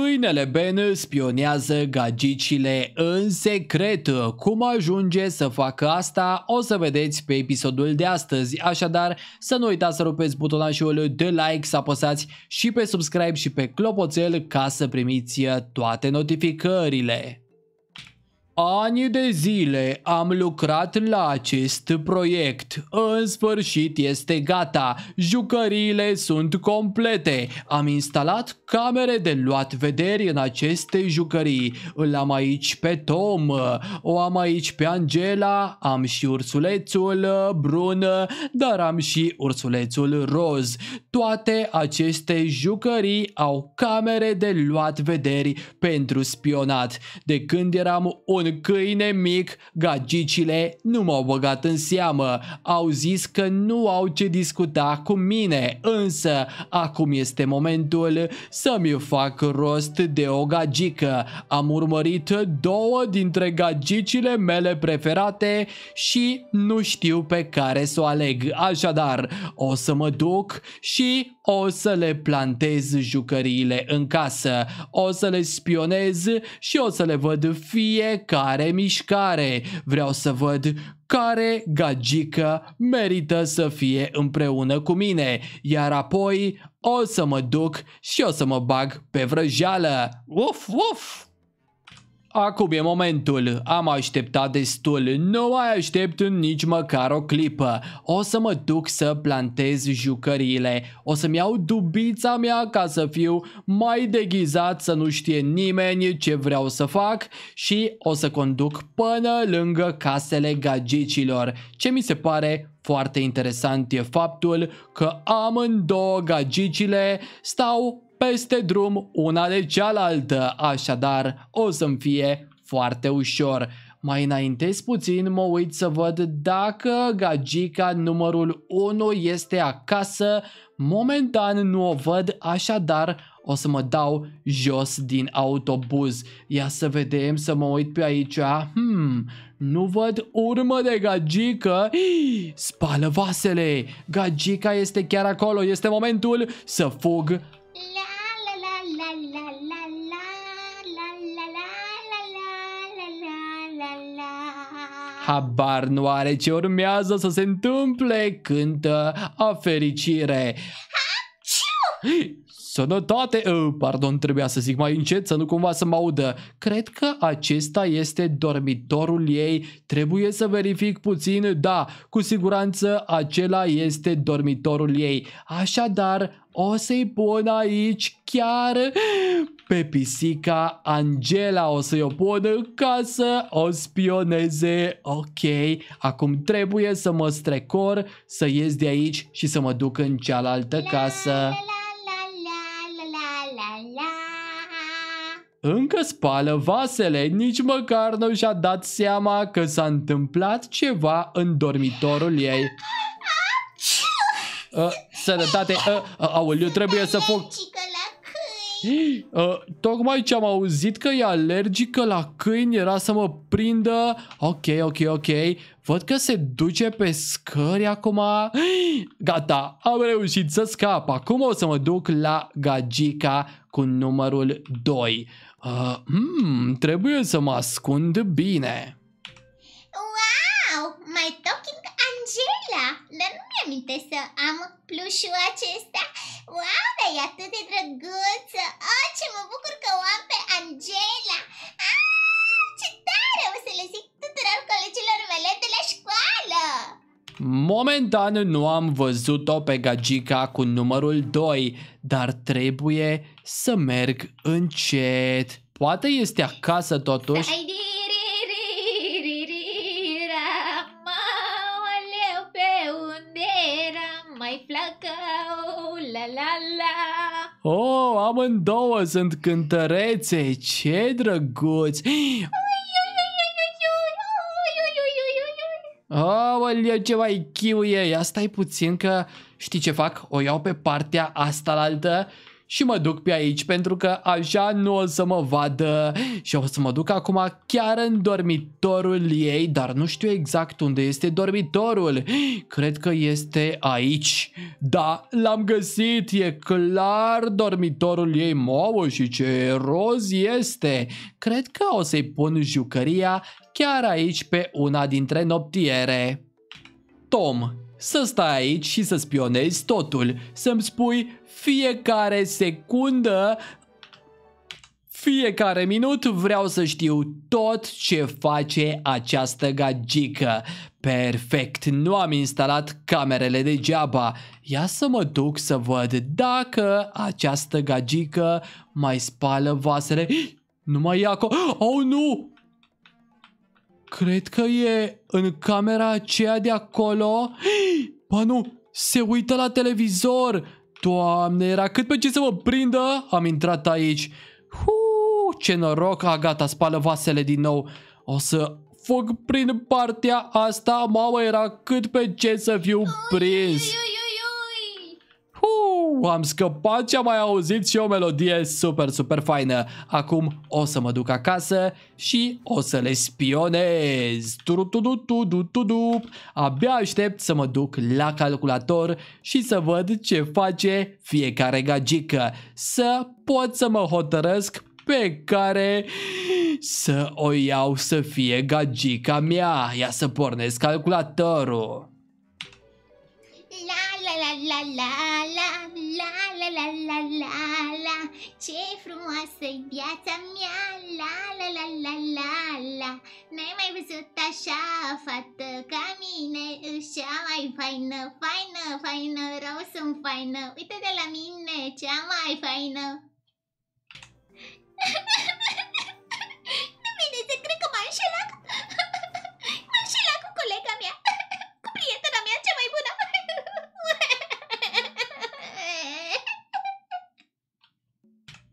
Câinele Ben spionează gagicile în secret. Cum ajunge să facă asta o să vedeți pe episodul de astăzi. Așadar, să nu uitați să rupeți butonașul de like, să apăsați și pe subscribe și pe clopoțel ca să primiți toate notificările. Ani de zile am lucrat la acest proiect. În sfârșit este gata. Jucăriile sunt complete. Am instalat camere de luat vederi în aceste jucării. Îl am aici pe Tom, o am aici pe Angela, am și ursulețul uh, brun, uh, dar am și ursulețul roz. Toate aceste jucării au camere de luat vederi pentru spionat. De când eram un un câine mic, gagicile nu m-au băgat în seamă. Au zis că nu au ce discuta cu mine, însă acum este momentul să-mi fac rost de o gagică. Am urmărit două dintre gagicile mele preferate și nu știu pe care să o aleg. Așadar, o să mă duc și o să le plantez jucăriile în casă, o să le spionez și o să le văd fiecare mișcare, mișcare. Vreau să văd care gagică merită să fie împreună cu mine, iar apoi o să mă duc și o să mă bag pe vrăjeală. Uf, uf! Acum e momentul, am așteptat destul, nu mai aștept nici măcar o clipă. O să mă duc să plantez jucăriile, o să-mi iau dubița mea ca să fiu mai deghizat să nu știe nimeni ce vreau să fac și o să conduc până lângă casele gagicilor, ce mi se pare foarte interesant e faptul că amândouă gagicile stau peste drum una de cealaltă, așadar o să-mi fie foarte ușor. Mai înaintez puțin, mă uit să văd dacă gagica numărul 1 este acasă. Momentan nu o văd, așadar o să mă dau jos din autobuz. Ia să vedem, să mă uit pe aici. Hmm, nu văd urmă de gagică. spală vasele! Gagica este chiar acolo, este momentul să fug. La habar nu are ce urmează să se întâmple, cântă a fericire. Ha! Sănătate! Uh, ă, pardon, trebuia să zic mai încet, să nu cumva să mă audă. Cred că acesta este dormitorul ei. Trebuie să verific puțin. Da, cu siguranță acela este dormitorul ei. Așadar, o să-i pun aici chiar pe pisica Angela o să-i o pun ca să o spioneze. Ok, acum trebuie să mă strecor, să ies de aici și să mă duc în cealaltă casă. La, la, la. încă spală vasele, nici măcar nu și-a dat seama că s-a întâmplat ceva în dormitorul ei. Uh, sănătate, uh, uh aoleu, trebuie să foc... Uh, tocmai ce am auzit că e alergică la câini era să mă prindă. Ok, ok, ok. Văd că se duce pe scări acum. Gata, am reușit să scap. Acum o să mă duc la gagica cu numărul 2. Uh, hmm, trebuie să mă ascund bine. Wow! My talking Angela! Dar nu mi am să am plușul acesta. Wow, dar e atât de drăguță! Oh, ce mă bucur că o am pe Angela! Ah, ce tare! O să le zic tuturor colegilor mele de la școală! Momentan nu am văzut-o pe gagica cu numărul 2, dar trebuie să merg încet. Poate este acasă totuși. Oh, amândouă sunt cântărețe, ce drăguți! Oh, aoleu, ce mai e? ia stai puțin că știi ce fac? O iau pe partea asta la altă și mă duc pe aici pentru că așa nu o să mă vadă și o să mă duc acum chiar în dormitorul ei, dar nu știu exact unde este dormitorul. Cred că este aici. Da, l-am găsit, e clar dormitorul ei mouă și ce roz este. Cred că o să-i pun jucăria chiar aici pe una dintre noptiere. Tom, să stai aici și să spionezi totul, să-mi spui fiecare secundă fiecare minut vreau să știu tot ce face această gagică. Perfect, nu am instalat camerele degeaba. Ia să mă duc să văd dacă această gagică mai spală vasele. Nu mai e acolo. Oh, nu! Cred că e în camera aceea de acolo. Ba nu, se uită la televizor. Doamne, era cât pe ce să mă prindă. Am intrat aici. Huu, ce noroc. A, gata, spală vasele din nou. O să fug prin partea asta. Mamă, era cât pe ce să fiu prins. Ui, ui, ui am scăpat ce am mai auzit și o melodie super, super faină. Acum o să mă duc acasă și o să le spionez. Tudu tudu tudu tudup. Abia aștept să mă duc la calculator și să văd ce face fiecare gagică. Să pot să mă hotărăsc pe care să o iau să fie gagica mea. Ia să pornesc calculatorul. La la la la la la la la la la la la Ce frumoasă e viața mea La la la la la la N-ai mai văzut așa fată ca mine Cea mai faină, faină, faină Rău sunt faină Uite de la mine cea mai faină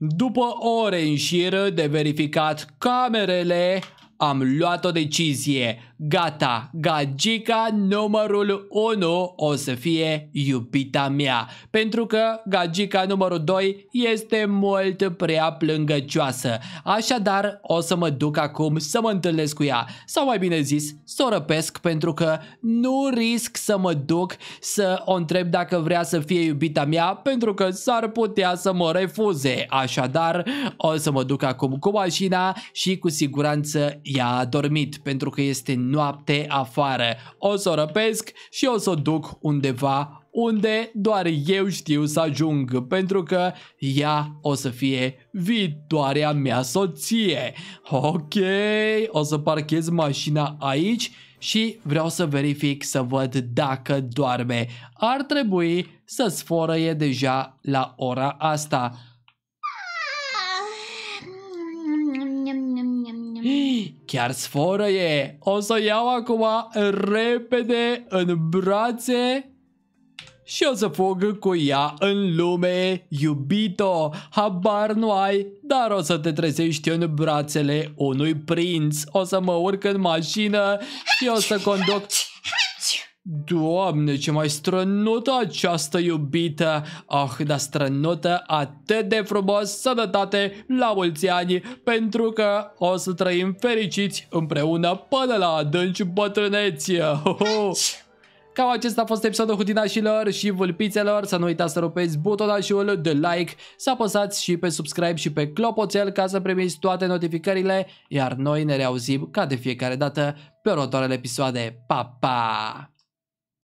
După ore în șir de verificat camerele, am luat o decizie. Gata, gagica numărul 1 o să fie iubita mea, pentru că gagica numărul 2 este mult prea plângăcioasă. Așadar, o să mă duc acum să mă întâlnesc cu ea, sau mai bine zis, să o răpesc pentru că nu risc să mă duc să o întreb dacă vrea să fie iubita mea, pentru că s-ar putea să mă refuze. Așadar, o să mă duc acum cu mașina și cu siguranță ea a dormit, pentru că este noapte afară. O să o răpesc și o să o duc undeva unde doar eu știu să ajung, pentru că ea o să fie viitoarea mea soție. Ok, o să parchez mașina aici și vreau să verific să văd dacă doarme. Ar trebui să sforăie deja la ora asta. Chiar sforă e. O să iau acum repede în brațe și o să fug cu ea în lume, iubito, habar nu ai, dar o să te trezești în brațele unui prinț, o să mă urc în mașină și o să conduc Doamne, ce mai strănută această iubită! Ah, dar strănută atât de frumos, sănătate, la mulți ani, pentru că o să trăim fericiți împreună până la adânci bătrâneți! Cam acesta a fost episodul hutinașilor și vulpițelor, să nu uitați să rupeți butonașul de like, să apăsați și pe subscribe și pe clopoțel ca să primiți toate notificările, iar noi ne reauzim ca de fiecare dată pe următoarele episoade. Pa, pa!